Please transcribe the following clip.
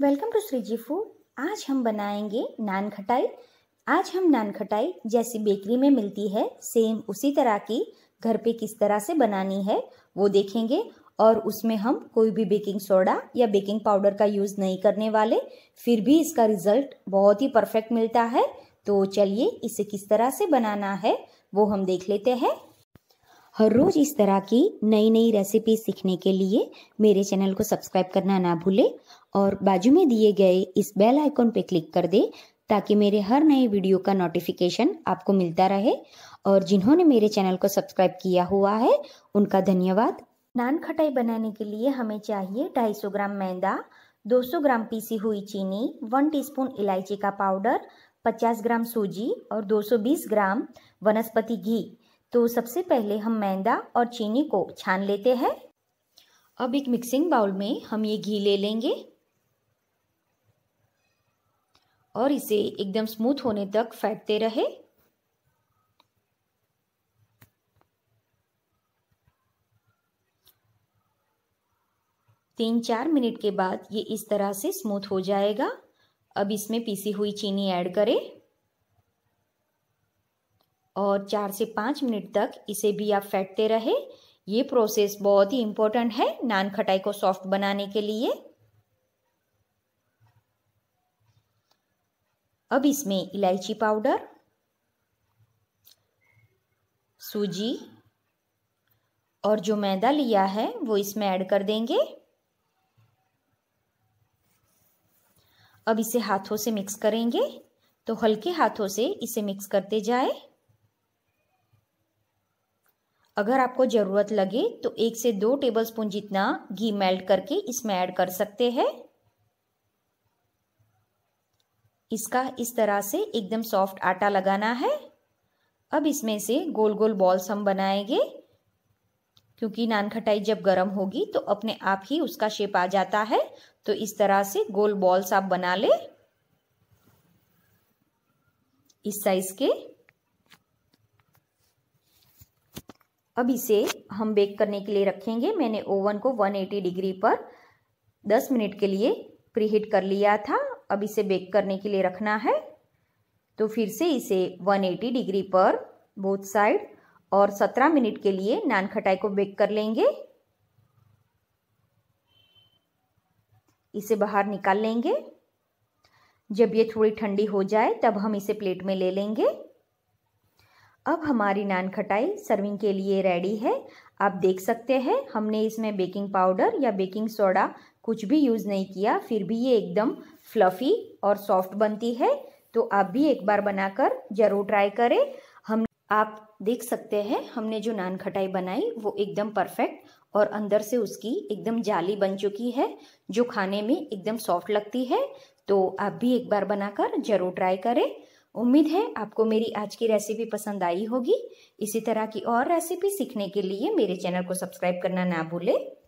welcome to Shriji food आज हम बनाएंगे नान खटाई आज हम नान खटाई जैसी बेकरी में मिलती है सेम उसी तरह की घर पे किस तरह से बनानी है वो देखेंगे और उसमें हम कोई भी बेकिंग सोडा या बेकिंग पाउडर का यूज़ नहीं करने वाले फिर भी इसका रिज़ल्ट बहुत ही परफेक्ट मिलता है तो चलिए इसे किस तरह से बनाना है वो हम देख लेते हैं हर रोज़ इस तरह की नई नई रेसिपी सीखने के लिए मेरे चैनल को सब्सक्राइब करना ना भूलें और बाजू में दिए गए इस बेल आइकॉन पर क्लिक कर दे ताकि मेरे हर नए वीडियो का नोटिफिकेशन आपको मिलता रहे और जिन्होंने मेरे चैनल को सब्सक्राइब किया हुआ है उनका धन्यवाद नान खटाई बनाने के लिए हमें चाहिए 250 ग्राम मैदा 200 ग्राम पीसी हुई चीनी 1 टीस्पून इलायची का पाउडर 50 ग्राम सूजी और 220 ग्राम वनस्पति घी तो सबसे पहले हम मैदा और चीनी को छान लेते हैं अब एक मिक्सिंग बाउल में हम ये घी ले लेंगे और इसे एकदम स्मूथ होने तक फेंटते रहे तीन चार मिनट के बाद ये इस तरह से स्मूथ हो जाएगा अब इसमें पीसी हुई चीनी ऐड करें और चार से पाँच मिनट तक इसे भी आप फेंटते रहे ये प्रोसेस बहुत ही इम्पोर्टेंट है नान खटाई को सॉफ्ट बनाने के लिए अब इसमें इलायची पाउडर सूजी और जो मैदा लिया है वो इसमें ऐड कर देंगे अब इसे हाथों से मिक्स करेंगे तो हल्के हाथों से इसे मिक्स करते जाए अगर आपको ज़रूरत लगे तो एक से दो टेबलस्पून जितना घी मेल्ट करके इसमें ऐड कर सकते हैं इसका इस तरह से एकदम सॉफ्ट आटा लगाना है अब इसमें से गोल गोल बॉल्स हम बनाएंगे क्योंकि नान खटाई जब गर्म होगी तो अपने आप ही उसका शेप आ जाता है तो इस तरह से गोल बॉल्स आप बना ले इस साइज के अब इसे हम बेक करने के लिए रखेंगे मैंने ओवन को 180 डिग्री पर 10 मिनट के लिए प्रीहीट कर लिया था अब इसे बेक करने के लिए रखना है तो फिर से इसे 180 डिग्री पर बोथ साइड और 17 मिनट के लिए नान खटाई को बेक कर लेंगे इसे बाहर निकाल लेंगे जब ये थोड़ी ठंडी हो जाए तब हम इसे प्लेट में ले लेंगे अब हमारी नान खटाई सर्विंग के लिए रेडी है आप देख सकते हैं हमने इसमें बेकिंग पाउडर या बेकिंग सोडा कुछ भी यूज़ नहीं किया फिर भी ये एकदम फ्लफ़ी और सॉफ्ट बनती है तो आप भी एक बार बनाकर ज़रूर ट्राई करें हम आप देख सकते हैं हमने जो नान खटाई बनाई वो एकदम परफेक्ट और अंदर से उसकी एकदम जाली बन चुकी है जो खाने में एकदम सॉफ्ट लगती है तो आप भी एक बार बनाकर ज़रूर ट्राई करें उम्मीद है आपको मेरी आज की रेसिपी पसंद आई होगी इसी तरह की और रेसिपी सीखने के लिए मेरे चैनल को सब्सक्राइब करना ना भूलें